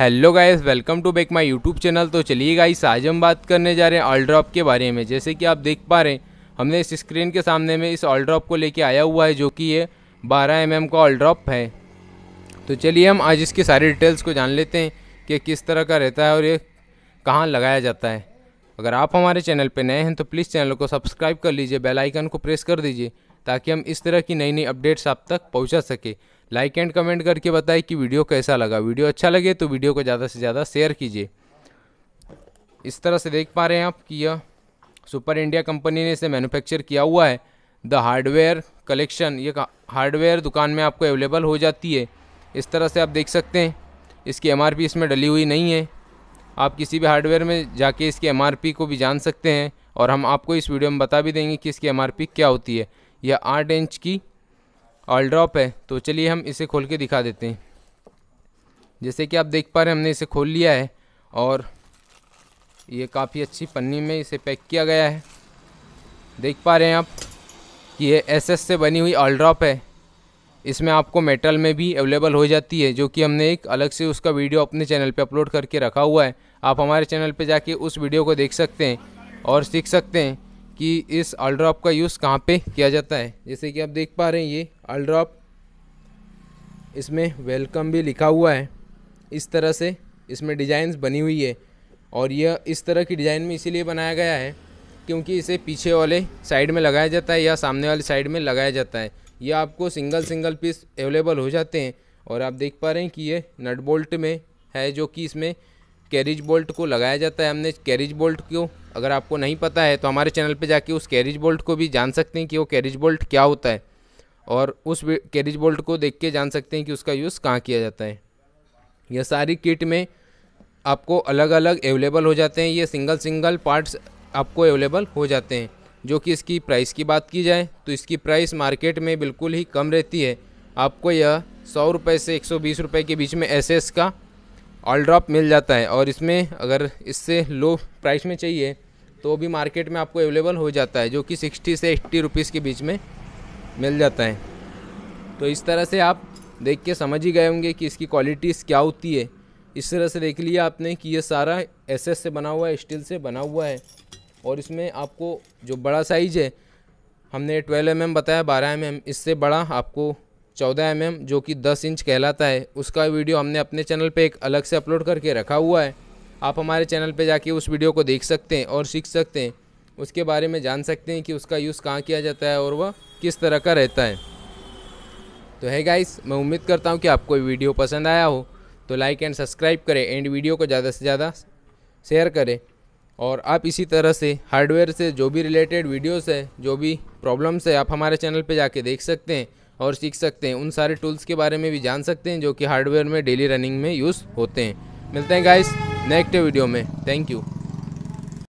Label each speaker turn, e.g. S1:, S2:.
S1: hello guys welcome to back my YouTube channel तो चलिए guys आज हम बात करने जा रहे हैं ऑल ड्रॉप के बारे में जैसे कि आप देख पा रहे हैं हमने इस स्क्रीन के सामने में इस ऑल ड्रॉप को लेके आया हुआ है जो कि ये 12 एम mm का ऑल ड्रॉप है तो चलिए हम आज इसकी सारी डिटेल्स को जान लेते हैं कि किस तरह का रहता है और ये कहाँ लगाया जाता है अगर आप हमारे चैनल पर नए हैं तो प्लीज़ चैनल को सब्सक्राइब कर लीजिए बेलाइकन को प्रेस कर दीजिए ताकि हम इस तरह की नई नई अपडेट्स आप तक पहुँचा सकें लाइक एंड कमेंट करके बताएं कि वीडियो कैसा लगा वीडियो अच्छा लगे तो वीडियो को ज़्यादा से ज़्यादा शेयर कीजिए इस तरह से देख पा रहे हैं आप कि यह सुपर इंडिया कंपनी ने इसे मैन्युफैक्चर किया हुआ है द हार्डवेयर कलेक्शन ये हार्डवेयर दुकान में आपको अवेलेबल हो जाती है इस तरह से आप देख सकते हैं इसकी एम इसमें डली हुई नहीं है आप किसी भी हार्डवेयर में जाके इसकी एम को भी जान सकते हैं और हम आपको इस वीडियो में बता भी देंगे कि इसकी एम क्या होती है यह आठ इंच की ऑल ड्रॉप है तो चलिए हम इसे खोल के दिखा देते हैं जैसे कि आप देख पा रहे हैं हमने इसे खोल लिया है और ये काफ़ी अच्छी पन्नी में इसे पैक किया गया है देख पा रहे हैं आप कि ये एस से बनी हुई ऑल ड्रॉप है इसमें आपको मेटल में भी अवेलेबल हो जाती है जो कि हमने एक अलग से उसका वीडियो अपने चैनल पे अपलोड करके रखा हुआ है आप हमारे चैनल पे जाके उस वीडियो को देख सकते हैं और सीख सकते हैं कि इस अल्ड्रॉप का यूज़ कहाँ पे किया जाता है जैसे कि आप देख पा रहे हैं ये अल्ड्रॉप इसमें वेलकम भी लिखा हुआ है इस तरह से इसमें डिज़ाइंस बनी हुई है और यह इस तरह की डिज़ाइन में इसीलिए बनाया गया है क्योंकि इसे पीछे वाले साइड में लगाया जाता है या सामने वाले साइड में लगाया जाता है यह आपको सिंगल सिंगल पीस अवेलेबल हो जाते हैं और आप देख पा रहे हैं कि ये नट बोल्ट में है जो कि इसमें कैरिज बोल्ट को लगाया जाता है हमने कैरिज बोल्ट को अगर आपको नहीं पता है तो हमारे चैनल पे जाके उस कैरिज बोल्ट को भी जान सकते हैं कि वो कैरिज बोल्ट क्या होता है और उस कैरिज बोल्ट को देख के जान सकते हैं कि उसका यूज़ कहाँ किया जाता है यह सारी किट में आपको अलग अलग अवेलेबल हो जाते हैं ये सिंगल सिंगल पार्ट्स आपको अवेलेबल हो जाते हैं जो कि इसकी प्राइस की बात की जाए तो इसकी प्राइस मार्केट में बिल्कुल ही कम रहती है आपको यह सौ रुपये से एक सौ बीस रुपये के बीच में एस का ऑल ड्रॉप मिल जाता है और इसमें अगर इससे लो प्राइस में चाहिए तो भी मार्केट में आपको अवेलेबल हो जाता है जो कि सिक्सटी से एट्टी रुपीज़ के बीच में मिल जाता है तो इस तरह से आप देख के समझ ही गए होंगे कि इसकी क्वालिटीज़ क्या होती है इस तरह से देख लिया आपने कि ये सारा एस से बना हुआ है स्टील से बना हुआ है और इसमें आपको जो बड़ा साइज़ है हमने ट्वेल्व एम mm बताया बारह एम mm, इससे बड़ा आपको चौदह एम जो कि दस इंच कहलाता है उसका वीडियो हमने अपने चैनल पर एक अलग से अपलोड करके रखा हुआ है आप हमारे चैनल पर जाके उस वीडियो को देख सकते हैं और सीख सकते हैं उसके बारे में जान सकते हैं कि उसका यूज़ कहाँ किया जाता है और वह किस तरह का रहता है तो है गाइस मैं उम्मीद करता हूँ कि आपको वीडियो पसंद आया हो तो लाइक एंड सब्सक्राइब करें एंड वीडियो को ज़्यादा से ज़्यादा शेयर करें और आप इसी तरह से हार्डवेयर से जो भी रिलेटेड वीडियोस है जो भी प्रॉब्लम्स है आप हमारे चैनल पर जाके देख सकते हैं और सीख सकते हैं उन सारे टूल्स के बारे में भी जान सकते हैं जो कि हार्डवेयर में डेली रनिंग में यूज़ होते हैं मिलते हैं गाइस नेक्स्ट वीडियो में थैंक यू